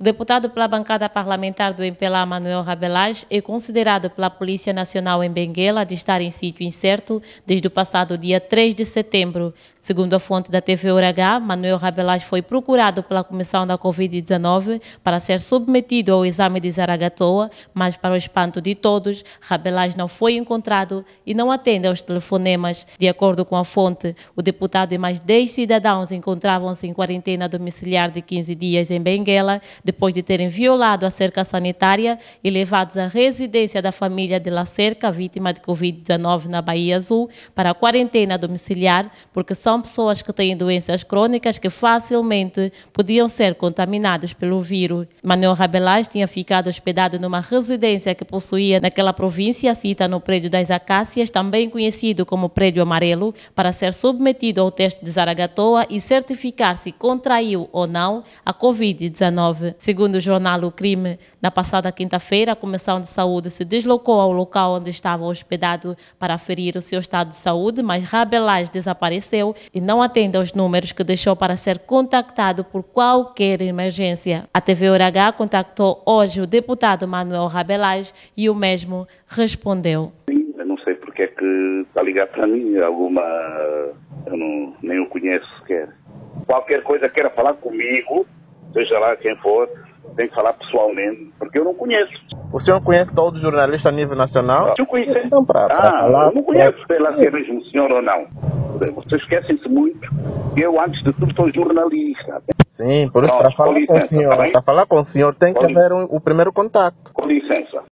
O deputado pela bancada parlamentar do MPLA, Manuel Rabelais, é considerado pela Polícia Nacional em Benguela de estar em sítio incerto desde o passado dia 3 de setembro. Segundo a fonte da TV URH, Manuel Rabelais foi procurado pela Comissão da Covid-19 para ser submetido ao exame de Zaragatoa, mas para o espanto de todos, Rabelais não foi encontrado e não atende aos telefonemas. De acordo com a fonte, o deputado e mais 10 cidadãos encontravam-se em quarentena domiciliar de 15 dias em Benguela, depois de terem violado a cerca sanitária e levados à residência da família de La Cerca, vítima de Covid-19 na Bahia Azul, para a quarentena domiciliar, porque são pessoas que têm doenças crônicas que facilmente podiam ser contaminadas pelo vírus. Manuel Rabelais tinha ficado hospedado numa residência que possuía naquela província, cita no prédio das Acácias, também conhecido como Prédio Amarelo, para ser submetido ao teste de Zaragatoa e certificar se contraiu ou não a Covid-19. Segundo o jornal O Crime, na passada quinta-feira, a Comissão de Saúde se deslocou ao local onde estava hospedado para ferir o seu estado de saúde, mas Rabelais desapareceu e não atende aos números que deixou para ser contactado por qualquer emergência. A TV URH contactou hoje o deputado Manuel Rabelais e o mesmo respondeu. Eu não sei porque é que está ligado para mim, alguma. Eu não, nem o conheço sequer. Qualquer coisa queira falar comigo, seja lá quem for, tem que falar pessoalmente, porque eu não conheço. O senhor conhece todo jornalista a nível nacional? Eu conheço. Então, então, pra, pra ah, falar, eu não conheço é... pela ser mesmo senhor ou não. Vocês esquecem-se muito que eu, antes de tudo, sou jornalista. Sim, por isso, para falar, com o senhor, tá falar com o senhor tem com que haver um, o primeiro contato. Com licença.